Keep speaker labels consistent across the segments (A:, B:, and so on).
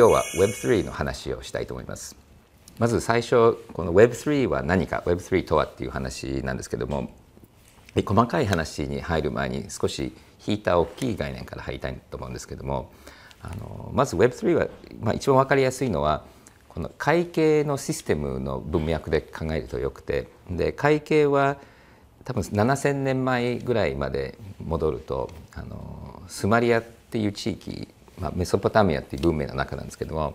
A: 今日は Web3 の話をしたいと思います。まず最初この Web3 は何か Web3 とはっていう話なんですけども細かい話に入る前に少し引いた大きい概念から入りたいと思うんですけどもあのまず Web3 は、まあ、一番分かりやすいのはこの会計のシステムの文脈で考えるとよくてで会計は多分7,000年前ぐらいまで戻るとあのスマリアっていう地域まあ、メソポタミアっていう文明の中なんですけども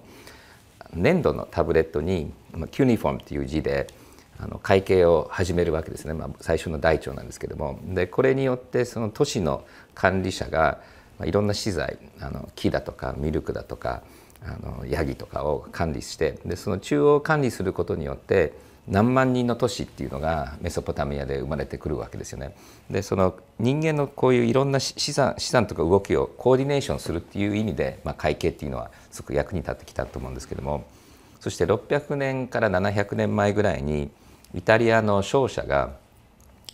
A: 粘土のタブレットに、まあ、キュニフォームっていう字であの会計を始めるわけですね、まあ、最初の大腸なんですけどもでこれによってその都市の管理者が、まあ、いろんな資材あの木だとかミルクだとかあのヤギとかを管理してでその中央管理することによって何万人の都市っていうのがメソポタミアで生まれてくるわけですよね。でその人間のこういういろんな資産資産とか動きをコーディネーションするっていう意味で、まあ、会計っていうのはすごく役に立ってきたと思うんですけどもそして600年から700年前ぐらいにイタリアの商社が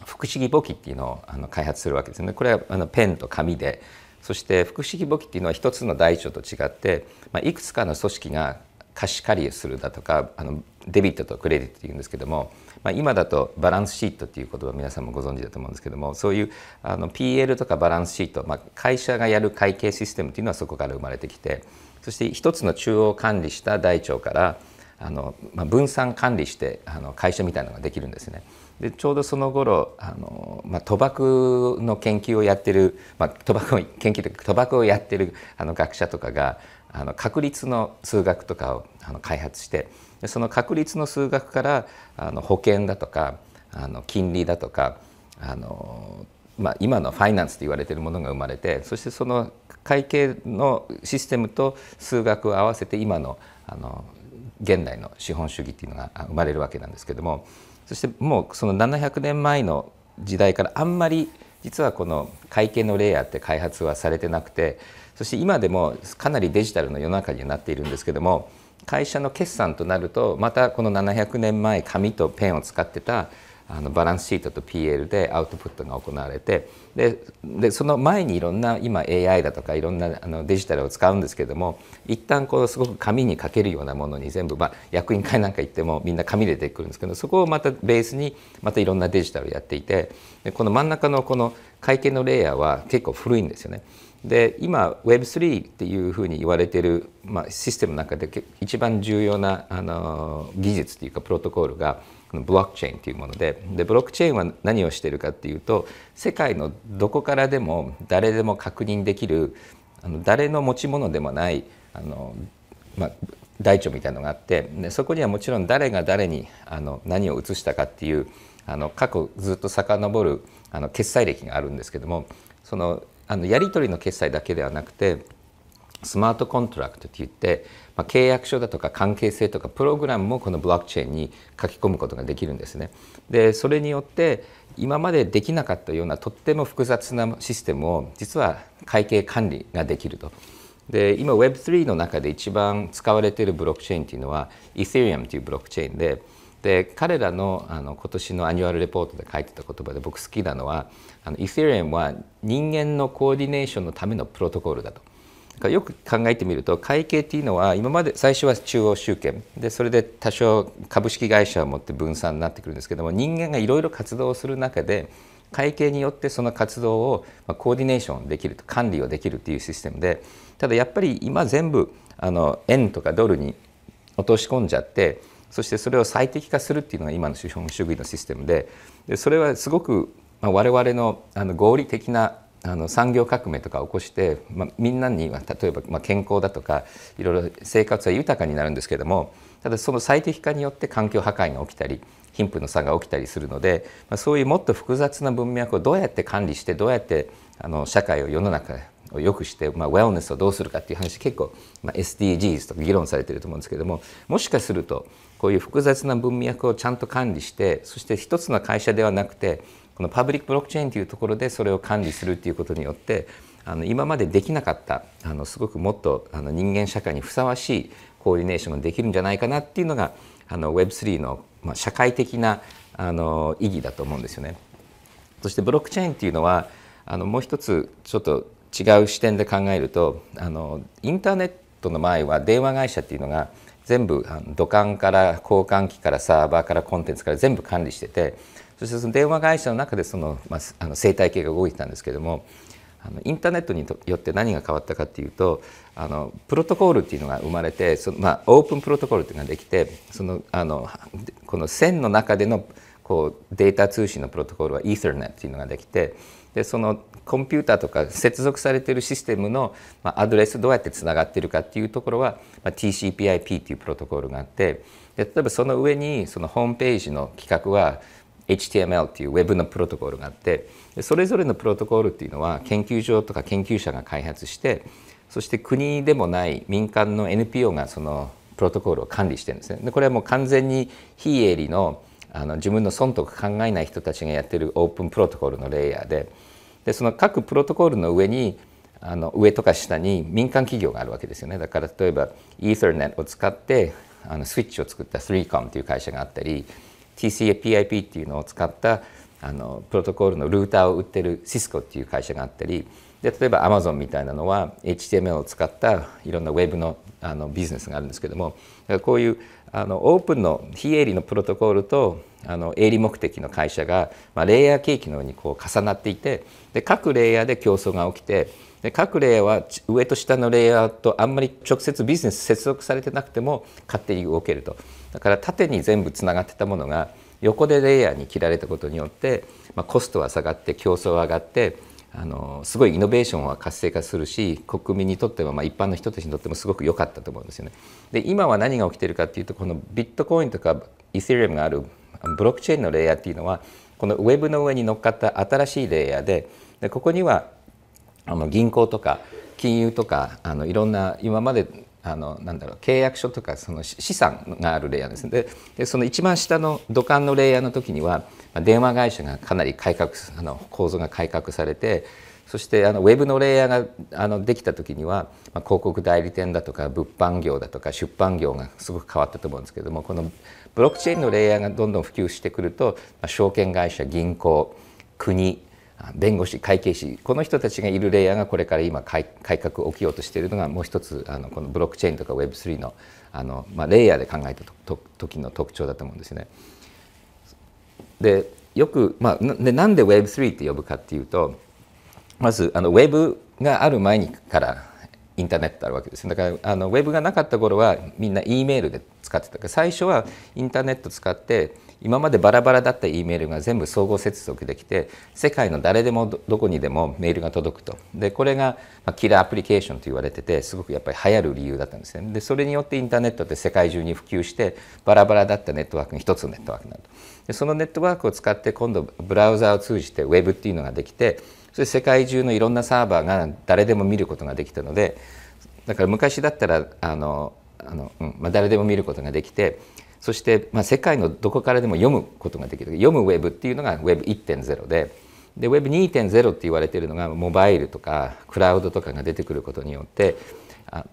A: 複式簿記っていうのをあの開発するわけですね。これはあのペンと紙でそして複式簿記っていうのは一つの台帳と違って、まあ、いくつかの組織が貸し借りするだとかあのデビットとクレジットっていうんですけども、まあ、今だとバランスシートっていう言葉皆さんもご存知だと思うんですけどもそういうあの PL とかバランスシート、まあ、会社がやる会計システムっていうのはそこから生まれてきてそして一つの中央管理した台帳からあの、まあ、分散管理してあの会社みたいなのができるんですね。でちょうどその頃あの、まあ、賭博の研究をやってる、まあ、賭博を研究というか賭博をやってるあの学者とかがあの確率の数学とかをあの開発してでその確率の数学からあの保険だとかあの金利だとかあの、まあ、今のファイナンスと言われているものが生まれてそしてその会計のシステムと数学を合わせて今のあの現代の資本主義っていうのが生まれるわけなんですけどもそしてもうその700年前の時代からあんまり実はこの会計のレイヤーって開発はされてなくてそして今でもかなりデジタルの世の中にはなっているんですけども会社の決算となるとまたこの700年前紙とペンを使ってたあのバランスシートと PL でアウトプットが行われてでその前にいろんな今 AI だとかいろんなあのデジタルを使うんですけども一旦こうすごく紙に書けるようなものに全部、まあ、役員会なんか行ってもみんな紙で出てくるんですけどそこをまたベースにまたいろんなデジタルをやっていてでこの真ん中のこの会計のレイヤーは結構古いんですよね。で今 Web3 っていうふうに言われてる、まあ、システムの中で一番重要なあの技術というかプロトコルがブロックチェーンというものででブロックチェーンは何をしてるかっていうと世界のどこからでも誰でも確認できるあの誰の持ち物でもないあの、まあ、台帳みたいなのがあってでそこにはもちろん誰が誰にあの何を移したかっていうあの過去ずっと遡るあの決済歴があるんですけどもそのあのやり取りの決済だけではなくてスマートコントラクトっていって、まあ、契約書だとか関係性とかプログラムもこのブロックチェーンに書き込むことができるんですね。でそれによって今までできなかったようなとっても複雑なシステムを実は会計管理ができると。で今 Web3 の中で一番使われているブロックチェーンっていうのは Ethereum というブロックチェーンでで彼らのあの今年のアニュアルレポートで書いてた言葉で僕好きなのはあのイ t リ e r は人間のコーディネーションのためのプロトコルだと。だよく考えてみると会計っていうのは今まで最初は中央集権でそれで多少株式会社を持って分散になってくるんですけども人間がいろいろ活動をする中で会計によってその活動をコーディネーションできると管理をできるっていうシステムでただやっぱり今全部あの円とかドルに落とし込んじゃってそしてそれを最適化するっていうのが今の資本主義のシステムででそれはすごく我々のあの合理的なあの産業革命とかを起こして、まあ、みんなには例えば、まあ、健康だとかいろいろ生活は豊かになるんですけれどもただその最適化によって環境破壊が起きたり貧富の差が起きたりするので、まあ、そういうもっと複雑な文脈をどうやって管理してどうやってあの社会を世の中を良くして、まあ、ウェルネスをどうするかっていう話結構、まあ、SDGs とか議論されてると思うんですけどももしかするとこういう複雑な文脈をちゃんと管理してそして一つの会社ではなくてこのパブリックブロックチェーンというところでそれを管理するということによってあの今までできなかったあのすごくもっとあの人間社会にふさわしいコーディネーションができるんじゃないかなっていうのがあの Web3 の、まあ、社会的なあの意義だと思うんですよね。そしてブロックチェーンっていうのはあのもう一つちょっと違う視点で考えるとあのインターネットの前は電話会社っていうのが全部土管から交換機からサーバーからコンテンツから全部管理しててそしてその電話会社の中でその,、まあ、あの生態系が動いてたんですけどもあのインターネットによって何が変わったかっていうとあのプロトコールっていうのが生まれてその、まあ、オープンプロトコルっていうのができてそのあのこの線の中でのこうデータ通信のプロトコルは Ethernet っていうのができて。でそのコンピューターとか接続されているシステムのアドレスどうやってつながっているかっていうところは、ま TCPIP っていうプロトコルがあってで例えばその上にそのホームページの規格は HTML っていう Web のプロトコルがあってそれぞれのプロトコルっていうのは研究所とか研究者が開発してそして国でもない民間の NPO がそのプロトコルを管理してるんですね。でこれはもう完全に非営利のあの自分の損得考えない人たちがやってるオープンプロトコルのレイヤーででその各プロトコルの上にあの上とか下に民間企業があるわけですよねだから例えば Ethernet を使ってあのスイッチを作った 3Com という会社があったり TCAPIP っていうのを使ったあのプロトコルのルーターを売ってる Cisco っていう会社があったりで例えば Amazon みたいなのは HTML を使ったいろんなウェブのあのビジネスがあるんですけどもこういうあのオープンの非営利のプロトコルとあの営利目的の会社が、まあ、レイヤーケーキのようにこう重なっていてで各レイヤーで競争が起きてで各レイヤーは上と下のレイヤーとあんまり直接ビジネス接続されてなくても勝手に動けるとだから縦に全部つながってたものが横でレイヤーに切られたことによって、まあ、コストは下がって競争は上がってあのすごいイノベーションは活性化するし国民にとっては、まあ、一般の人たちにとってもすごく良かったと思うんですよね。で今は何が起きてるかっていうとこのビットコインとかイセリアムがあるブロックチェーンのレイヤーっていうのはこのウェブの上に乗っかった新しいレイヤーででここにはあの銀行とか金融とかあのいろんな今まであのなんだろう契約書とかその資産があるレイヤーですででその一番下の土管のレイヤーの時には電話会社がかなり改革あの構造が改革されてそしてあのウェブのレイヤーがあのできた時には、まあ、広告代理店だとか物販業だとか出版業がすごく変わったと思うんですけどもこのブロックチェーンのレイヤーがどんどん普及してくると、まあ、証券会社銀行国弁護士会計士この人たちがいるレイヤーがこれから今改革起きようとしているのがもう一つあのこのブロックチェーンとか Web3 のあの、まあ、レイヤーで考えたと時の特徴だと思うんですね。でよく、まあ、でなんで Web3 って呼ぶかっていうとまずあの Web がある前にからインターネットあるわけですだからあのウェブがなかった頃はみんな E メールで使ってたから最初はインターネット使って今までバラバラだった E メールが全部総合接続できて世界の誰でもどこにでもメールが届くとでこれがキラーアプリケーションと言われててすごくやっぱり流行る理由だったんですねでそれによってインターネットって世界中に普及してバラバラだったネットワークに一つのネットワークになるとでそのネットワークを使って今度ブラウザを通じて Web っていうのができてそれ世界中のいろんなサーバーが誰でも見ることができたのでだから昔だったらあのあの、うんまあ、誰でも見ることができてそして、まあ、世界のどこからでも読むことができる読むウェブっていうのが Web1.0 でで Web2.0 って言われているのがモバイルとかクラウドとかが出てくることによって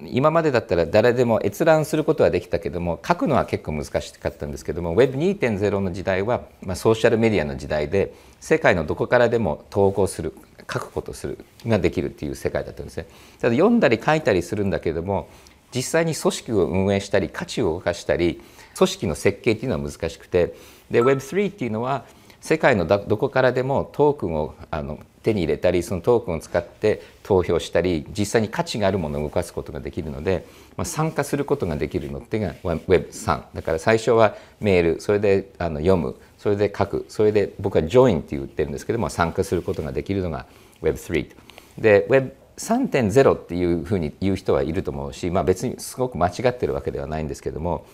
A: 今までだったら誰でも閲覧することはできたけども書くのは結構難しかったんですけども Web2.0 の時代は、まあ、ソーシャルメディアの時代で世界のどこからでも投稿する書くことするができるっていう世界だったんですね。ただ読んだり書いたりするんだけども実際に組織を運営したり価値を動かしたり組織の設計っていうのは難しくてで Web3 っていうのは世界のどこからでもトークンをあの手に入れたりそのトークンを使って投票したり実際に価値があるものを動かすことができるので、まあ、参加することができるのっていうのが Web3 だから最初はメールそれであの読むそれで書くそれで僕は Join って言ってるんですけども参加することができるのが Web3 と。で Web 3.0っていうふうに言う人はいると思うし、まあ、別にすごく間違ってるわけではないんですけども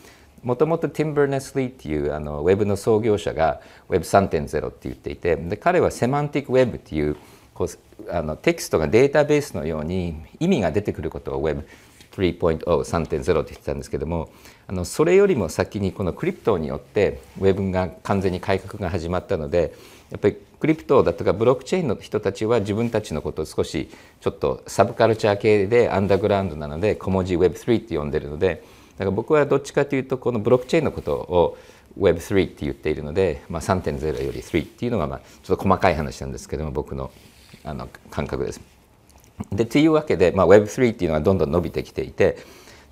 A: もともとティンバー・ネスリーっていうあのウェブの創業者が Web3.0 って言っていてで彼はセマンティック・ウェブっていうこうあのテキストがデータベースのように意味が出てくることを Web3.03.0 って言ってたんですけどもあのそれよりも先にこのクリプトによってウェブが完全に改革が始まったのでやっぱりクリプトだとかブロックチェーンの人たちは自分たちのことを少しちょっとサブカルチャー系でアンダーグラウンドなので小文字 Web3 って呼んでるのでだから僕はどっちかというとこのブロックチェーンのことを Web3 って言っているので、まあ、3.0より3っていうのがまあちょっと細かい話なんですけども僕のあの感覚です。でというわけで、まあ、Web3 っていうのはどんどん伸びてきていて。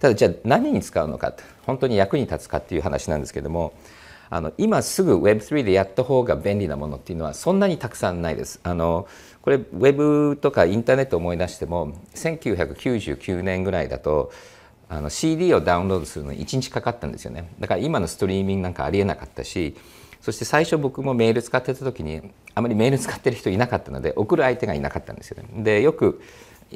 A: ただじゃあ何に使うのか本当に役に立つかっていう話なんですけどもあの今すぐ Web3 でやった方が便利なものっていうのはそんなにたくさんないです。あのこれ Web とかインターネットを思い出しても1999年ぐらいだとあの CD をダウンロードするのに1日かかったんですよね。だから今のストリーミングなんかありえなかったしそして最初僕もメール使ってた時にあまりメール使ってる人いなかったので送る相手がいなかったんですよね。でよく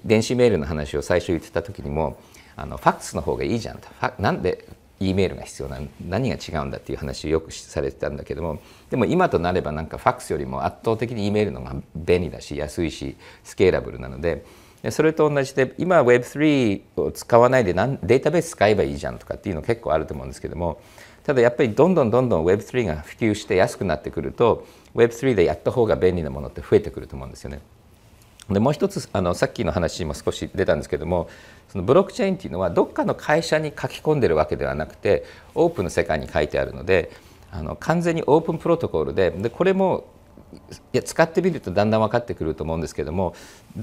A: 電子メールの話を最初言ってた時にもあのファックスの方がいいじゃんとなんで E メールが必要な何が違うんだっていう話をよくされてたんだけどもでも今となればなんかファックスよりも圧倒的に E メールの方が便利だし安いしスケーラブルなので。それと同じで今 Web3 を使わないでデータベース使えばいいじゃんとかっていうの結構あると思うんですけどもただやっぱりどんどんどんどん Web3 が普及して安くなってくると Web3 でやった方が便利なものって増えてくると思うんですよね。でもう一つあのさっきの話も少し出たんですけどもそのブロックチェーンっていうのはどっかの会社に書き込んでるわけではなくてオープンの世界に書いてあるのであの完全にオープンプロトコルででこれもいや使ってみるとだんだん分かってくると思うんですけども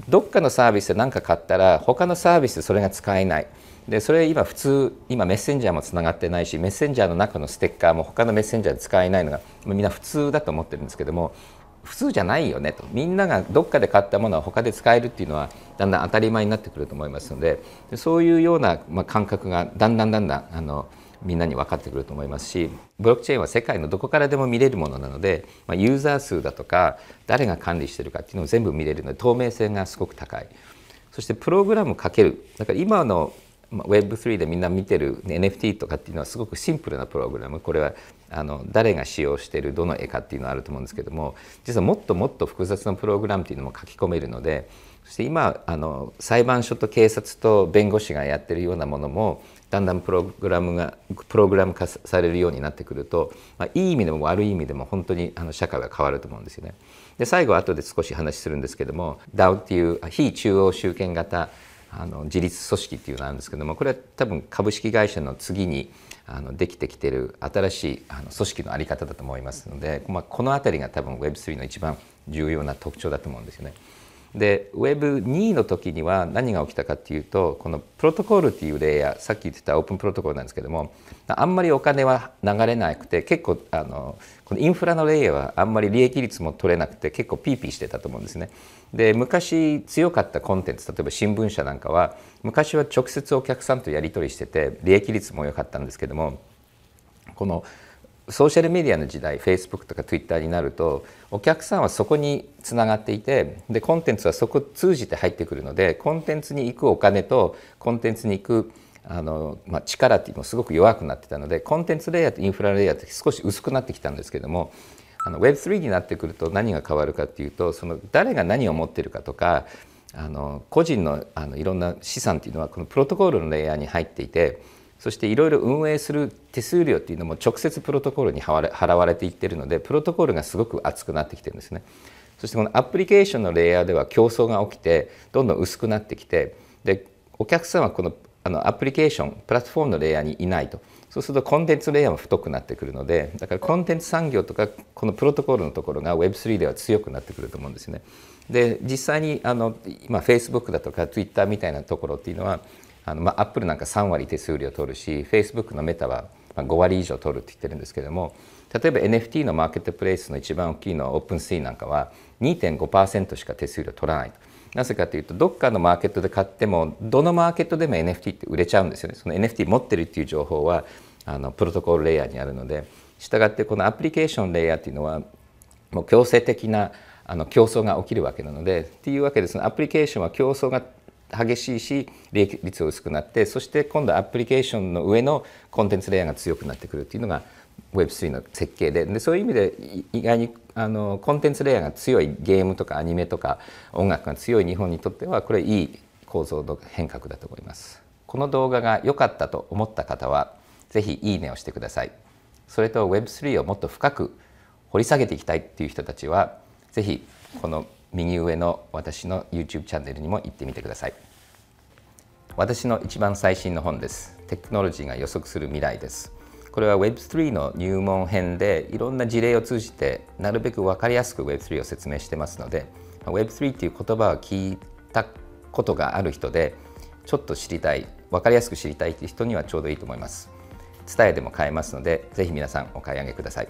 A: どっかのサービスで何か買ったら他のサービスでそれが使えない。でそれ今普通今メッセンジャーもつながってないしメッセンジャーの中のステッカーも他のメッセンジャーで使えないのがみんな普通だと思ってるんですけども普通じゃないよねとみんながどっかで買ったものは他で使えるっていうのはだんだん当たり前になってくると思いますのでそういうような、まあ、感覚がだんだんだんだんあのみんなに分かってくると思いますしブロックチェーンは世界のどこからでも見れるものなので、まあ、ユーザー数だとか誰が管理してるかっていうのを全部見れるので透明性がすごく高いそしてプログラムかけるだから今の Web3 でみんな見てる NFT とかっていうのはすごくシンプルなプログラムこれはあの誰が使用してるどの絵かっていうのはあると思うんですけども実はもっともっと複雑なプログラムっていうのも書き込めるのでそして今あの裁判所と警察と弁護士がやってるようなものもだんだんプログラムがプログラム化されるようになってくると、まあ、いい意味でも悪い意味でも本当にあの社会は変わると思うんですよね。で最後後で少し話するんですけども DAO っていう非中央集権型あの自立組織っていうのがあるんですけどもこれは多分株式会社の次にあのできてきてる新しいあの組織の在り方だと思いますので、まあ、この辺りが多分 Web3 の一番重要な特徴だと思うんですよね。で Web2 の時には何が起きたかっていうとこのプロトコルっていうレイヤーさっき言ってたオープンプロトコルなんですけどもあんまりお金は流れなくて結構あのこのインフラのレイヤーはあんまり利益率も取れなくて結構ピーピーしてたと思うんですね。で昔強かったコンテンツ例えば新聞社なんかは昔は直接お客さんとやり取りしてて利益率も良かったんですけどもこのソーシャルメディアの時代フェイスブックとかツイッターになるとお客さんはそこにつながっていてでコンテンツはそこ通じて入ってくるのでコンテンツに行くお金とコンテンツに行くあの、まあ、力っていうのもすごく弱くなってたのでコンテンツレイヤーとインフラレイヤーって少し薄くなってきたんですけどもあの Web3 になってくると何が変わるかっていうとその誰が何を持ってるかとかあの個人のあのいろんな資産っていうのはこのプロトコールのレイヤーに入っていて。そしていろいろ運営する手数料っていうのも直接プロトコルに払われていってるのでプロトコルがすごく厚くなってきてるんですね。そしてこのアプリケーションのレイヤーでは競争が起きてどんどん薄くなってきてでお客さんはこのあのアプリケーションプラットフォームのレイヤーにいないとそうするとコンテンツレイヤーも太くなってくるのでだからコンテンツ産業とかこのプロトコルのところが Web3 では強くなってくると思うんですね。で実際にあの今 Facebook だとか Twitter みたいなところっていうのはあの、まあ、アップルなんか3割手数料取るしフェイスブックのメタは5割以上取るって言ってるんですけども例えば NFT のマーケットプレイスの一番大きいのはオープンスイーなんかは2.5%しか手数料取らないなぜかというとどっかのマーケットで買ってもどのマーケットでも NFT って売れちゃうんですよねその NFT 持ってるっていう情報はあのプロトコルレイヤーにあるのでしたがってこのアプリケーションレイヤーっていうのはもう強制的なあの競争が起きるわけなのでっていうわけでそのアプリケーションは競争が激しいし利益率が薄くなってそして今度アプリケーションの上のコンテンツレイヤーが強くなってくるっていうのが Web3 の設計ででそういう意味で意外にあのコンテンツレイヤーが強いゲームとかアニメとか音楽が強い日本にとってはこれいい構造の変革だと思います。この動画が良かったと思った方は是非いいねをしてください。それと Web3 をもっと深く掘り下げていきたいっていう人たちは是非この右上の私の YouTube チャンネルにも行ってみてください私の一番最新の本ですテクノロジーが予測する未来ですこれは Web3 の入門編でいろんな事例を通じてなるべく分かりやすく Web3 を説明してますので Web3 っていう言葉を聞いたことがある人でちょっと知りたい分かりやすく知りたいという人にはちょうどいいと思います。伝えでも買えますのでぜひ皆さんお買い上げください。